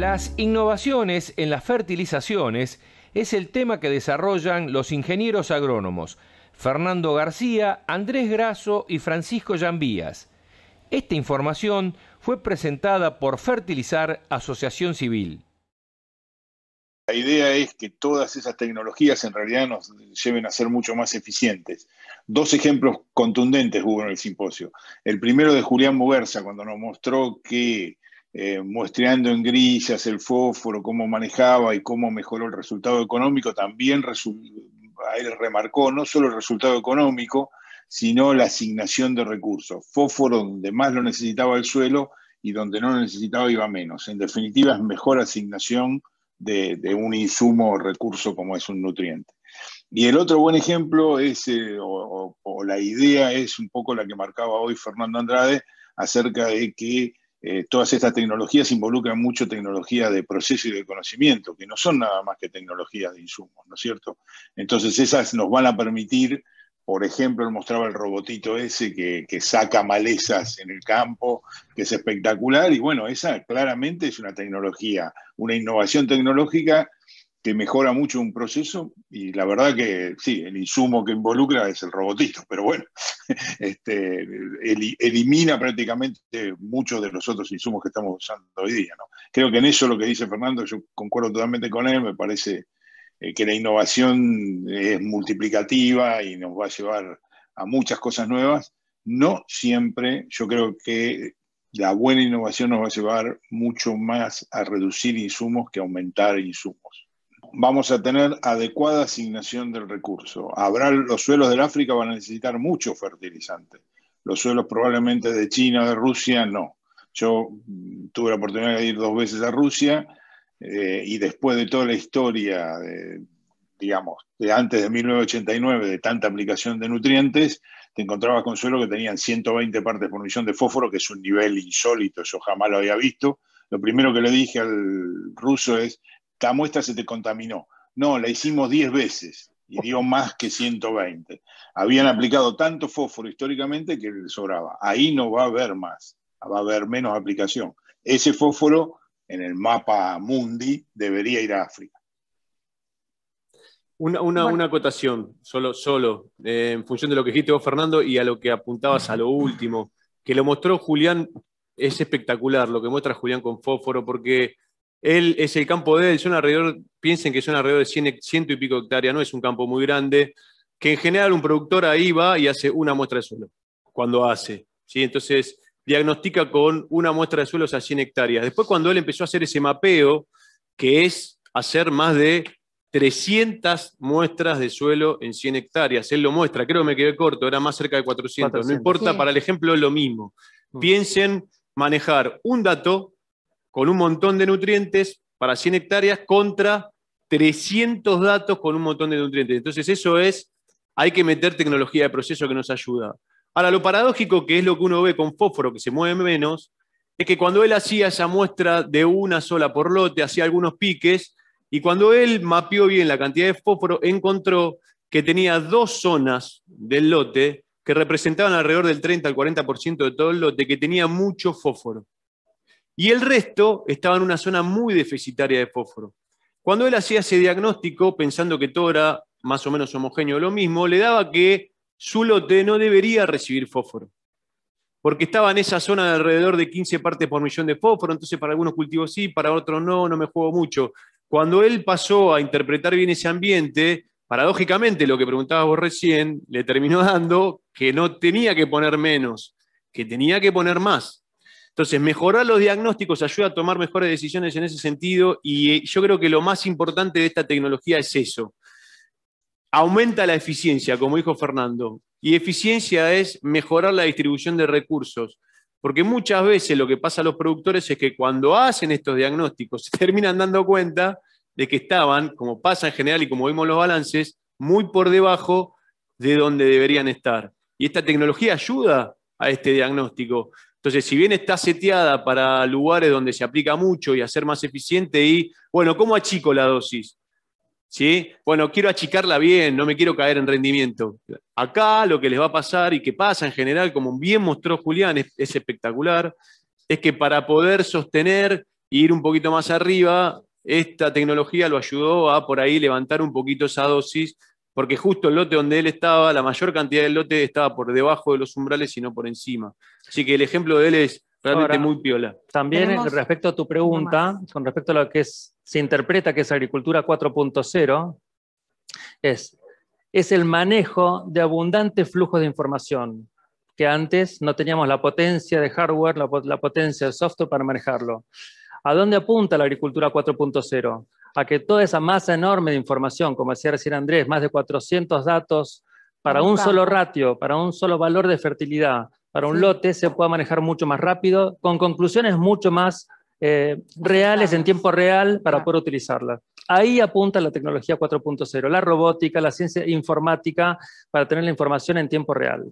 Las innovaciones en las fertilizaciones es el tema que desarrollan los ingenieros agrónomos Fernando García, Andrés Grasso y Francisco Llambías. Esta información fue presentada por Fertilizar Asociación Civil. La idea es que todas esas tecnologías en realidad nos lleven a ser mucho más eficientes. Dos ejemplos contundentes hubo en el simposio. El primero de Julián Muguerza, cuando nos mostró que eh, muestreando en grillas el fósforo, cómo manejaba y cómo mejoró el resultado económico, también él remarcó no solo el resultado económico, sino la asignación de recursos. Fósforo donde más lo necesitaba el suelo y donde no lo necesitaba iba menos. En definitiva, es mejor asignación de, un insumo o recurso como es un nutriente. Y el otro buen ejemplo es, eh, o la idea es un poco la que marcaba hoy Fernando Andrade acerca de que eh, todas estas tecnologías involucran mucho tecnología de proceso y de conocimiento, que no son nada más que tecnologías de insumos, ¿no es cierto? Entonces esas nos van a permitir, por ejemplo, mostraba el robotito ese que, que saca malezas en el campo, que es espectacular, y bueno, esa claramente es una tecnología, una innovación tecnológica te mejora mucho un proceso y la verdad que sí, el insumo que involucra es el robotito, pero bueno, este, elimina prácticamente muchos de los otros insumos que estamos usando hoy día. ¿no? Creo que en eso lo que dice Fernando, yo concuerdo totalmente con él, me parece eh, que la innovación es multiplicativa y nos va a llevar a muchas cosas nuevas. No siempre, yo creo que la buena innovación nos va a llevar mucho más a reducir insumos que a aumentar insumos vamos a tener adecuada asignación del recurso. los suelos del África van a necesitar mucho fertilizante. Los suelos probablemente de China, de Rusia, no. Yo mm, tuve la oportunidad de ir dos veces a Rusia eh, y después de toda la historia, de, digamos, de antes de 1989, de tanta aplicación de nutrientes, te encontrabas con suelos que tenían 120 partes por millón de fósforo, que es un nivel insólito, yo jamás lo había visto. Lo primero que le dije al ruso es, la muestra se te contaminó. No, la hicimos 10 veces y dio más que 120. Habían aplicado tanto fósforo históricamente que le sobraba. Ahí no va a haber más, va a haber menos aplicación. Ese fósforo en el mapa mundi debería ir a África. Una, acotación, solo, solo eh, en función de lo que dijiste vos, Fernando, y a lo que apuntabas a lo último, que lo mostró Julián, es espectacular lo que muestra Julián con fósforo, porque él es el campo de él, son alrededor, piensen que son alrededor de 100, ciento y pico hectáreas, no es un campo muy grande, que en general un productor ahí va y hace una muestra de suelo, cuando hace. ¿sí? Entonces, diagnostica con una muestra de suelos a 100 hectáreas. Después, cuando él empezó a hacer ese mapeo, que es hacer más de 300 muestras de suelo en 100 hectáreas. Él lo muestra, creo que me quedé corto, era más cerca de 400. No importa, para el ejemplo es lo mismo. Mm. Piensen manejar un dato con un montón de nutrientes para 100 hectáreas contra 300 datos con un montón de nutrientes. Entonces eso es, hay que meter tecnología de proceso que nos ayuda. Ahora, lo paradójico que es lo que uno ve con fósforo, que se mueve menos, es que cuando él hacía esa muestra de una sola por lote, hacía algunos piques, y cuando él mapeó bien la cantidad de fósforo, encontró que tenía dos zonas del lote que representaban alrededor del 30 al 40% de todo el lote, que tenía mucho fósforo y el resto estaba en una zona muy deficitaria de fósforo. Cuando él hacía ese diagnóstico, pensando que todo era más o menos homogéneo lo mismo, le daba que su lote no debería recibir fósforo, porque estaba en esa zona de alrededor de 15 partes por millón de fósforo, entonces para algunos cultivos sí, para otros no, no me juego mucho. Cuando él pasó a interpretar bien ese ambiente, paradójicamente lo que preguntabas vos recién, le terminó dando que no tenía que poner menos, que tenía que poner más. Entonces, mejorar los diagnósticos ayuda a tomar mejores decisiones en ese sentido y eh, yo creo que lo más importante de esta tecnología es eso. Aumenta la eficiencia, como dijo Fernando, y eficiencia es mejorar la distribución de recursos. Porque muchas veces lo que pasa a los productores es que cuando hacen estos diagnósticos se terminan dando cuenta de que estaban, como pasa en general y como vimos los balances, muy por debajo de donde deberían estar. Y esta tecnología ayuda a este diagnóstico. Entonces, si bien está seteada para lugares donde se aplica mucho y hacer más eficiente y, bueno, ¿cómo achico la dosis? ¿Sí? Bueno, quiero achicarla bien, no me quiero caer en rendimiento. Acá lo que les va a pasar y que pasa en general, como bien mostró Julián, es, es espectacular, es que para poder sostener e ir un poquito más arriba, esta tecnología lo ayudó a por ahí levantar un poquito esa dosis porque justo el lote donde él estaba, la mayor cantidad del lote estaba por debajo de los umbrales y no por encima. Así que el ejemplo de él es realmente muy piola. También respecto a tu pregunta, con respecto a lo que es, se interpreta que es agricultura 4.0, es, es el manejo de abundantes flujos de información que antes no teníamos la potencia de hardware, la, la potencia de software para manejarlo. ¿A dónde apunta la agricultura 4.0? a que toda esa masa enorme de información, como decía recién Andrés, más de 400 datos para un solo ratio, para un solo valor de fertilidad, para un lote, se pueda manejar mucho más rápido, con conclusiones mucho más eh, reales en tiempo real para poder utilizarla Ahí apunta la tecnología 4.0, la robótica, la ciencia informática, para tener la información en tiempo real.